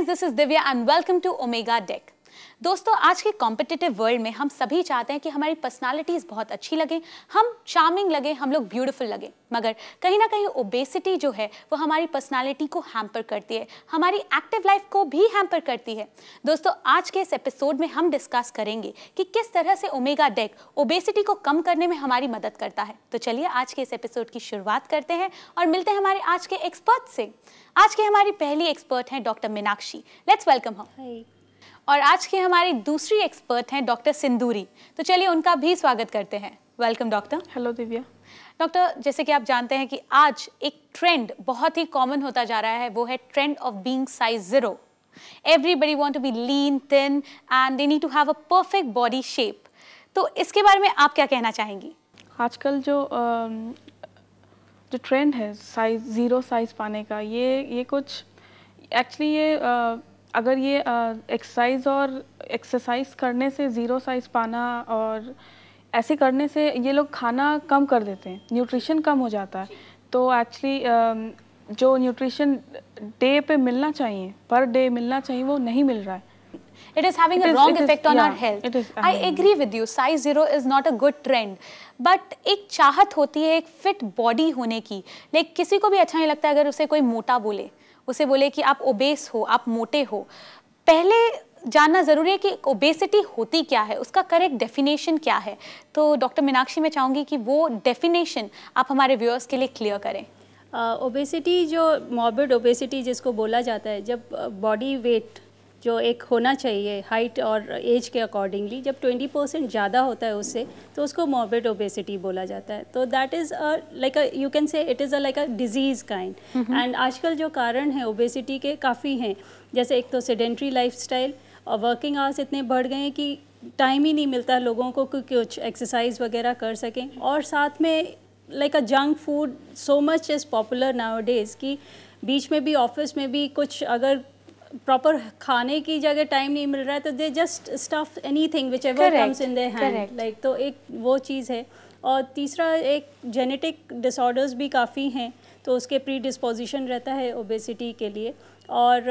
guys, this is Divya and welcome to Omega Deck. दोस्तों आज के कॉम्पिटिटिव वर्ल्ड में हम सभी चाहते हैं कि हमारी पर्सनालिटीज़ बहुत अच्छी लगे हम चार्मिंग लगे हम लोग ब्यूटीफुल लगे मगर कहीं ना कहीं ओबेसिटी जो है वो हमारी पर्सनालिटी को हैम्पर करती है हमारी एक्टिव लाइफ को भी हैम्पर करती है दोस्तों आज के इस एपिसोड में हम डिस्कस करेंगे कि किस तरह से ओमेगा डेक ओबेसिटी को कम करने में हमारी मदद करता है तो चलिए आज के इस एपिसोड की शुरुआत करते हैं और मिलते हैं हमारे आज के एक्सपर्ट से आज के हमारी पहली एक्सपर्ट हैं डॉक्टर मीनाक्षी लेट्स वेलकम हम और आज की हमारी दूसरी एक्सपर्ट हैं डॉक्टर सिंदूरी तो चलिए उनका भी स्वागत करते हैं welcome doctor hello Divya doctor जैसे कि आप जानते हैं कि आज एक ट्रेंड बहुत ही कॉमन होता जा रहा है वो है trend of being size zero everybody want to be lean thin and they need to have a perfect body shape तो इसके बारे में आप क्या कहना चाहेंगी आजकल जो जो ट्रेंड है साइज ज़ीरो साइज़ पाने का ये ये कुछ एक्चुअली ये अगर ये एक्सरसाइज और एक्सरसाइज करने से ज़ीरो साइज पाना और ऐसे करने से ये लोग खाना कम कर देते हैं न्यूट्रिशन कम हो जाता है तो एक्चुअली जो न्यूट्रिशन डे पे मिलना चाहिए पर डे मिलना चाहिए वो नहीं मिल रहा है it is having it a is, wrong effect is, on yeah, our health it is, uh, i agree with you size zero is not a good trend but एक चाहत होती है एक फिट बॉडी होने की लाइक किसी को भी अच्छा नहीं लगता अगर उसे कोई मोटा बोले उसे बोले कि आप ओबेस हो आप मोटे हो पहले जानना ज़रूरी है कि ओबेसिटी होती क्या है उसका करेक्ट डेफिनेशन क्या है तो डॉक्टर मीनाक्षी मैं चाहूँगी कि वो डेफिनेशन आप हमारे व्यूअर्स के लिए क्लियर करें ओबेसिटी uh, जो मॉबिड ओबेसिटी जिसको बोला जाता है जब बॉडी वेट जो एक होना चाहिए हाइट और एज के अकॉर्डिंगली जब 20 परसेंट ज़्यादा होता है उससे तो उसको मॉबिट ओबेसिटी बोला जाता है तो that is a like a you can say it is a like a disease kind and आजकल जो कारण है ओबेसिटी के काफ़ी हैं जैसे एक तो सेडेंट्री स्टाइल और वर्किंग आवर्स इतने बढ़ गए हैं कि टाइम ही नहीं मिलता लोगों को कि कुछ एक्सरसाइज वगैरह कर सकें और साथ में like a junk food so much is popular nowadays कि बीच में भी ऑफिस में भी कुछ अगर प्रॉपर खाने की जगह टाइम नहीं मिल रहा है तो they just stuff anything whichever comes in their hand like तो एक वो चीज़ है और तीसरा एक जेनेटिक डिसऑर्डर्स भी काफ़ी हैं तो उसके प्री डिस्पोजिशन रहता है ओबेसिटी के लिए और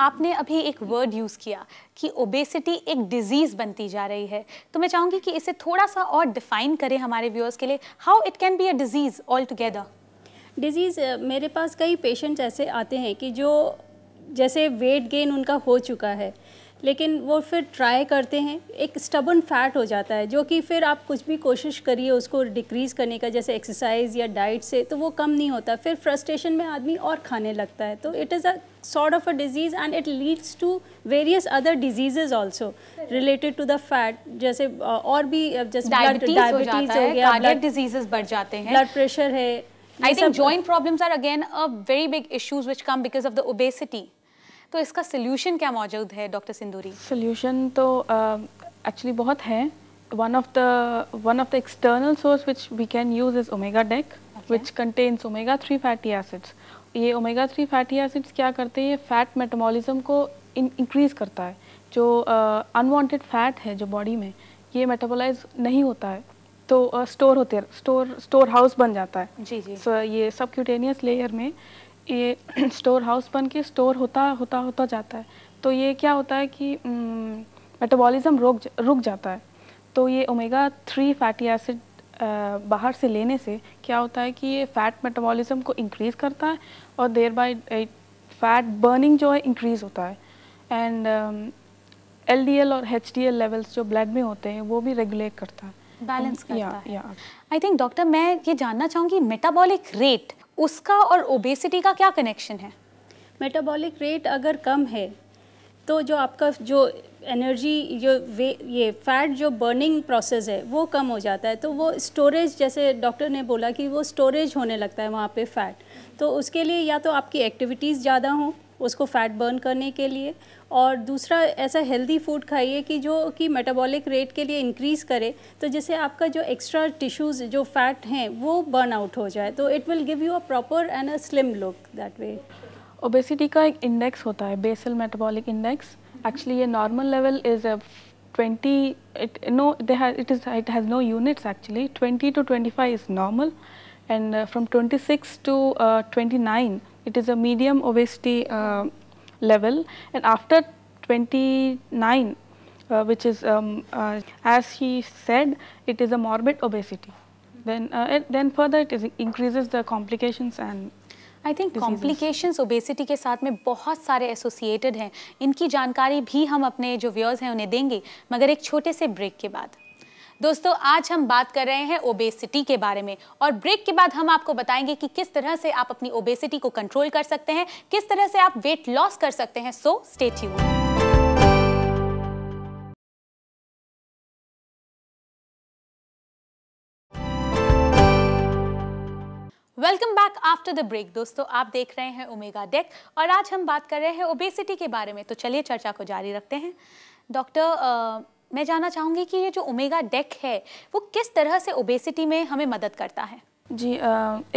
आपने अभी एक वर्ड यूज़ किया कि ओबेसिटी एक डिजीज़ बनती जा रही है तो मैं चाहूँगी कि इसे थोड़ा सा और डिफाइन करें हमारे व्यूअर्स के लिए how it can be a disease altogether disease मेरे पास कई पेशेंट्स ऐसे आते हैं कि जो जैसे वेट गेन उनका हो चुका है लेकिन वो फिर ट्राई करते हैं एक स्टबन फैट हो जाता है जो कि फिर आप कुछ भी कोशिश करिए उसको डिक्रीज़ करने का जैसे एक्सरसाइज या डाइट से तो वो कम नहीं होता फिर फ्रस्ट्रेशन में आदमी और खाने लगता है तो it is a sort of a disease and it leads to various other diseases also related to the fat जैसे और भी जैसे ब्लड प्रेशर हो, हो गया बढ़ जाते हैं है I think joint problems are again a very big issues which come because of the obesity. तो इसका solution क्या मौजूद है डॉक्टर सिंदूरी Solution तो actually बहुत है one of the one of the external source which we can use is omega deck okay. which contains omega 3 fatty acids ये omega 3 fatty acids क्या करते हैं ये fat metabolism को increase करता है जो अनवांटेड uh, फैट है जो बॉडी में ये मेटाबोलाइज नहीं होता है तो स्टोर होते स्टोर स्टोर हाउस बन जाता है जी जी सो ये सबक्यूटेनियस लेयर में ये स्टोर हाउस बन के स्टोर होता होता होता जाता है तो ये क्या होता है कि मेटाबॉलिज्म रुक रुक जाता है तो ये ओमेगा थ्री फैटी एसिड बाहर से लेने से क्या होता है कि ये फैट मेटाबॉलिज्म को इंक्रीज़ करता है और देर बाई फैट बर्निंग जो है इंक्रीज़ होता है एंड एल डी एल और एच डी एल लेवल्स जो ब्लड में होते हैं वो भी रेगुलेट करता है बैलेंस करता है आई थिंक डॉक्टर मैं ये जानना चाहूँगी मेटाबॉलिक रेट उसका और ओबेसिटी का क्या कनेक्शन है मेटाबॉलिक रेट अगर कम है तो जो आपका जो एनर्जी जो वे ये फैट जो बर्निंग प्रोसेस है वो कम हो जाता है तो वो स्टोरेज जैसे डॉक्टर ने बोला कि वो स्टोरेज होने लगता है वहाँ पे फैट तो उसके लिए या तो आपकी एक्टिविटीज़ ज़्यादा हों उसको फैट बर्न करने के लिए और दूसरा ऐसा हेल्दी फूड खाइए कि जो कि मेटाबॉलिक रेट के लिए इंक्रीज़ करे तो जैसे आपका जो एक्स्ट्रा टिश्यूज़ जो फैट हैं वो बर्न आउट हो जाए तो it will give you a proper and a slim look that way obesity का एक इंडेक्स होता है बेसल मेटाबॉलिक इंडेक्स एक्चुअली ये normal level is a twenty it no they have it is it to twenty units actually 20 to 25 is normal and uh, from it is a medium obesity uh, level and after 29 uh, which is um, uh, as he said it is a morbid obesity then uh, it, then further it is increases the complications and I think complications obesity के साथ में बहुत सारे associated हैं इनकी जानकारी भी हम अपने जो व्यूअर्स हैं उन्हें देंगे मगर एक छोटे से ब्रेक के बाद दोस्तों आज हम बात कर रहे हैं ओबेसिटी के बारे में और ब्रेक के बाद हम आपको बताएंगे कि किस तरह से आप अपनी ओबेसिटी को कंट्रोल कर सकते हैं किस तरह से आप वेट लॉस कर सकते हैं so stay tuned welcome back after the break दोस्तों आप देख रहे हैं ओमेगा डेक और आज हम बात कर रहे हैं ओबेसिटी के बारे में तो चलिए चर्चा को जारी रखते हैं डॉक्टर मैं जानना चाहूँगी कि ये जो ओमेगा डेक है वो किस तरह से ओबेसिटी में हमें मदद करता है जी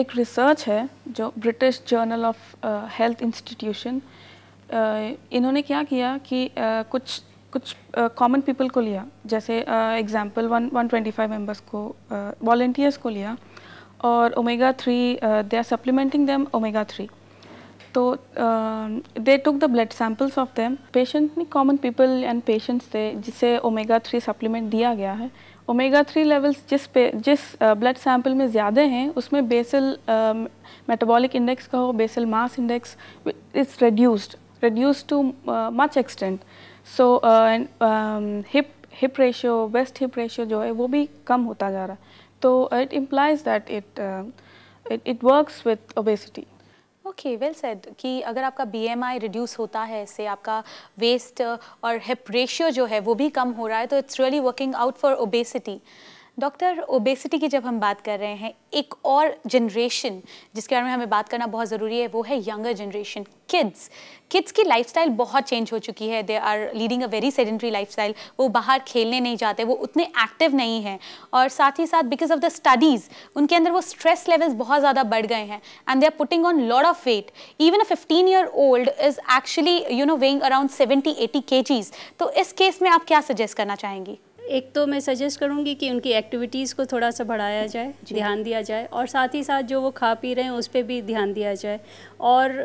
एक रिसर्च है जो British journal of health institution इन्होंने क्या किया कि कुछ कुछ कॉमन पीपल को लिया जैसे example one one twenty five members को वॉल्टियर्स को लिया और omega three they are supplementing them omega three तो they took the blood samples of them patient नहीं कॉमन पीपल एंड पेशेंट्स थे जिसे ओमेगा थ्री सप्लीमेंट दिया गया है ओमेगा थ्री लेवल्स जिस पे जिस ब्लड सैंपल में ज़्यादा हैं उसमें बेसल मेटाबॉलिक इंडेक्स का हो basal mass index is reduced reduced to much extent so hip hip ratio waist hip ratio जो है वो भी कम होता जा रहा है तो it implies that it it works with obesity okay well said कि अगर आपका बीएमआई रिड्यूस होता है इससे आपका वेस्ट और हिप रेशियो जो है वो भी कम हो रहा है तो it's really working out for obesity doctor obesity की जब हम बात कर रहे हैं एक और जनरेशन जिसके बारे में हमें बात करना बहुत ज़रूरी है वो है यंगर जनरेशन किड्स किड्स की लाइफस्टाइल बहुत चेंज हो चुकी है they are leading a very sedentary lifestyle वो बाहर खेलने नहीं जाते वो उतने एक्टिव नहीं हैं और साथ ही साथ बिकॉज ऑफ द स्टडीज़ उनके अंदर वो स्ट्रेस लेवल्स बहुत ज़्यादा बढ़ गए हैं and they are putting on lot of weight even a fifteen year old is actually you know weighing around seventy eighty के तो इस केस में आप क्या सजेस्ट करना चाहेंगी एक तो मैं सजेस्ट करूँगी कि उनकी एक्टिविटीज़ को थोड़ा सा बढ़ाया जाए ध्यान दिया जाए और साथ ही साथ जो वो खा पी रहे हैं उस पर भी ध्यान दिया जाए और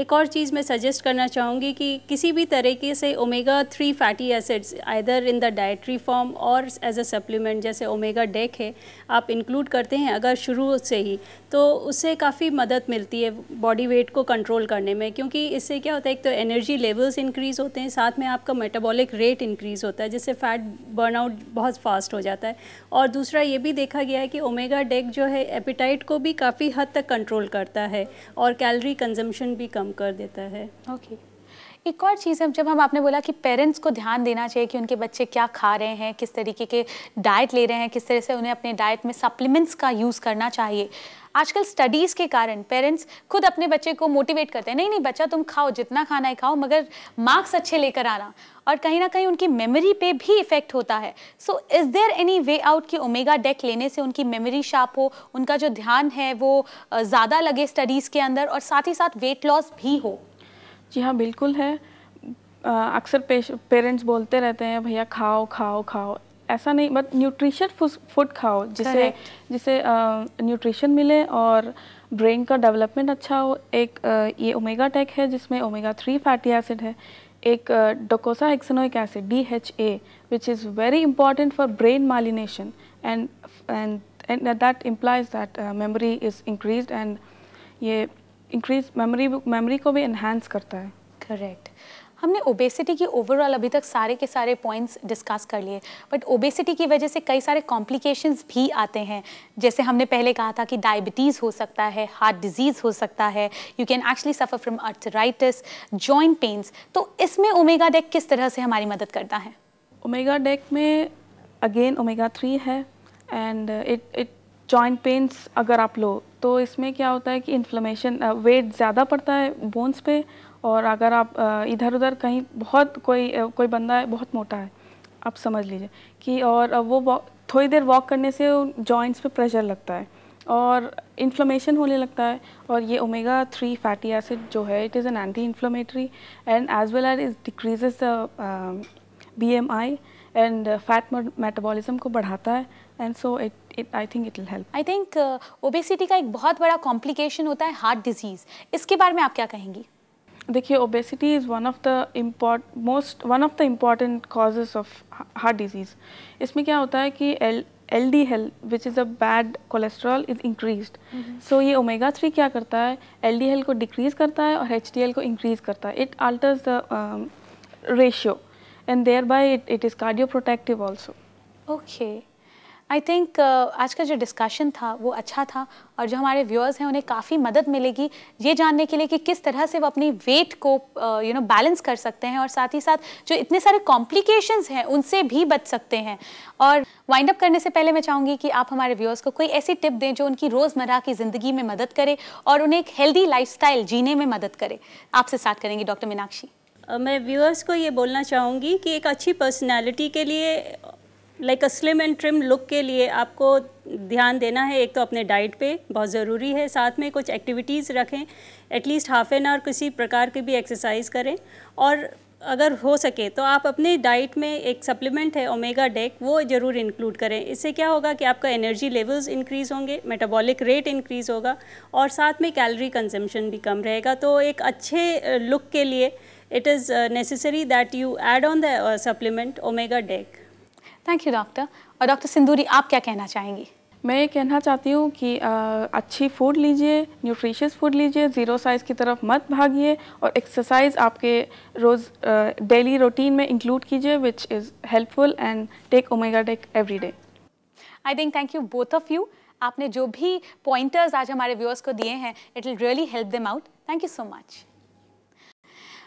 एक और चीज़ मैं सजेस्ट करना चाहूँगी कि किसी भी तरीके से omega three fatty acids either in the dietary form और एज अ सप्लीमेंट जैसे ओमेगा डेक है आप इंक्लूड करते हैं अगर शुरू से ही तो उससे काफ़ी मदद मिलती है बॉडी वेट को कंट्रोल करने में क्योंकि इससे क्या होता है एक तो एनर्जी लेवल्स इंक्रीज़ होते हैं साथ में आपका मेटाबॉलिक रेट इंक्रीज़ होता है जिससे फैट बर्नआउट बहुत फास्ट हो जाता है और दूसरा ये भी देखा गया है कि ओमेगा डेक जो है एपिटाइट को भी काफ़ी हद तक कंट्रोल करता है और कैलरी कंजम्पशन भी कम कम कर देता है ओके okay. एक और चीज़ है जब हम आपने बोला कि पेरेंट्स को ध्यान देना चाहिए कि उनके बच्चे क्या खा रहे हैं किस तरीके के डाइट ले रहे हैं किस तरह से उन्हें अपने डाइट में सप्लीमेंट्स का यूज़ करना चाहिए आजकल स्टडीज़ के कारण पेरेंट्स खुद अपने बच्चे को मोटिवेट करते हैं नहीं नहीं बच्चा तुम खाओ जितना खाना है खाओ मगर मार्क्स अच्छे लेकर आना और कहीं ना कहीं उनकी मेमोरी पे भी इफेक्ट होता है so is there any way out कि ओमेगा डेक लेने से उनकी मेमोरी शार्प हो उनका जो ध्यान है वो ज़्यादा लगे स्टडीज़ के अंदर और साथ ही साथ वेट लॉस भी हो जी हाँ बिल्कुल है अक्सर पेरेंट्स बोलते रहते हैं भैया खाओ खाओ खाओ ऐसा नहीं बट न्यूट्रिशन फूड खाओ जिसे जिसे न्यूट्रिशन मिले और ब्रेन का डेवलपमेंट अच्छा हो एक ये ओमेगा टेक है जिसमें ओमेगा थ्री फैटी एसिड है एक docosahexaenoic acid D H A which is very important for brain myelination and and that implies that memory is increase and ये इंक्रीज मेमोरी मेमोरी को भी enhance करता है correct हमने obesity की overall अभी तक सारे के सारे पॉइंट्स डिस्कस कर लिए बट ओबेसिटी की वजह से कई सारे कॉम्प्लिकेशंस भी आते हैं जैसे हमने पहले कहा था कि डायबिटीज़ हो सकता है हार्ट डिजीज़ हो सकता है you can actually suffer from arthritis joint pains तो इसमें ओमेगा डेक किस तरह से हमारी मदद करता है ओमेगा डेक में अगेन ओमेगा थ्री है and it it joint pains अगर आप लो तो इसमें क्या होता है कि इन्फ्लेमेशन वेट ज़्यादा पड़ता है बोन्स पे और अगर आप इधर उधर कहीं बहुत कोई कोई बंदा है बहुत मोटा है आप समझ लीजिए कि और वो थोड़ी देर वॉक करने से जॉइंट्स पे प्रेशर लगता है और इन्फ्लेमेशन होने लगता है और ये ओमेगा थ्री फैटी एसिड जो है it is an anti inflammatory and as well as is decreases the B M I and fat metabolism को बढ़ाता है and so it I think it will help I think obesity का एक बहुत बड़ा complication होता है हार्ट डिजीज़ इसके बारे में आप क्या कहेंगी देखिए obesity is one of the import most one of the important causes of heart disease इसमें क्या होता है कि L L which is a bad cholesterol is increase so ये ओमेगा थ्री क्या करता है एल डी को डिक्रीज़ करता है और एच डी एल को इंक्रीज़ करता है it alters the ratio and thereby it it is cardio protective also okay I think uh, आज का जो डिस्कशन था वो अच्छा था और जो हमारे व्यूअर्स हैं उन्हें काफ़ी मदद मिलेगी ये जानने के लिए कि किस तरह से वो अपनी वेट को यू नो बैलेंस कर सकते हैं और साथ ही साथ जो इतने सारे कॉम्प्लिकेशंस हैं उनसे भी बच सकते हैं और वाइंड अप करने से पहले मैं चाहूँगी कि आप हमारे व्यूअर्स को कोई ऐसी टिप दें जो उनकी रोज़मर्रा की ज़िंदगी में मदद करे और उन्हें एक हेल्दी लाइफ जीने में मदद करे आपसे स्टार्ट करेंगी डॉक्टर मीनाक्षी मैं व्यूअर्स को ये बोलना चाहूँगी कि एक अच्छी पर्सनैलिटी के लिए like a slim and trim look के लिए आपको ध्यान देना है एक तो अपने डाइट पे बहुत ज़रूरी है साथ में कुछ एक्टिविटीज़ रखें एटलीस्ट हाफ एन आवर किसी प्रकार की भी एक्सरसाइज करें और अगर हो सके तो आप अपने डाइट में एक सप्लीमेंट है ओमेगा डेक वो ज़रूर इंक्लूड करें इससे क्या होगा कि आपका एनर्जी लेवल्स इंक्रीज़ होंगे मेटाबॉलिक रेट इंक्रीज़ होगा और साथ में कैलोरी कंजम्पशन भी कम रहेगा तो एक अच्छे लुक uh, के लिए it is necessary that you add on the supplement Omega Dec thank you doctor और डॉक्टर सिंदूरी आप क्या कहना चाहेंगी मैं ये कहना चाहती हूँ कि आ, अच्छी फूड लीजिए न्यूट्रिशियस फूड लीजिए ज़ीरो साइज़ की तरफ मत भागिए और एक्सरसाइज आपके रोज़ डेली रूटीन में इंक्लूड कीजिए which is helpful and take omega take every day I think thank you both of you आपने जो भी पॉइंटर्स आज हमारे व्यूअर्स को दिए हैं it will really help them out thank you so much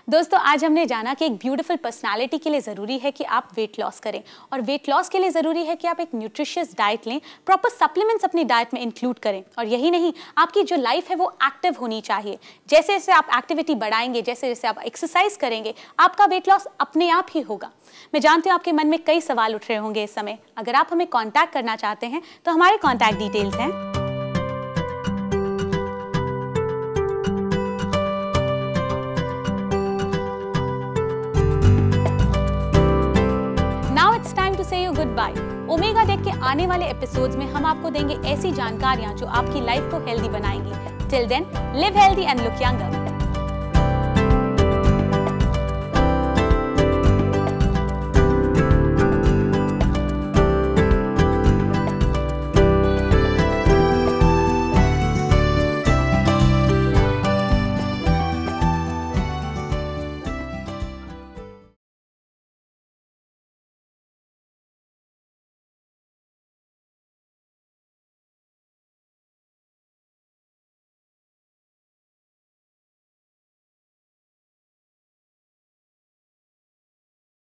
दोस्तों आज हमने जाना कि एक ब्यूटीफुल पर्सनालिटी के लिए ज़रूरी है कि आप वेट लॉस करें और वेट लॉस के लिए ज़रूरी है कि आप एक न्यूट्रिशियस डाइट लें प्रॉपर सप्लीमेंट्स अपनी डाइट में इंक्लूड करें और यही नहीं आपकी जो लाइफ है वो एक्टिव होनी चाहिए जैसे जैसे आप एक्टिविटी बढ़ाएंगे जैसे जैसे आप एक्सरसाइज करेंगे आपका वेट लॉस अपने आप ही होगा मैं जानती हूँ आपके मन में कई सवाल उठ रहे होंगे इस समय अगर आप हमें कॉन्टैक्ट करना चाहते हैं तो हमारे कॉन्टैक्ट डिटेल्स हैं बाय ओमेगा डेक के आने वाले एपिसोड्स में हम आपको देंगे ऐसी जानकारियां जो आपकी लाइफ को हेल्दी बनाएंगी till then live healthy and look younger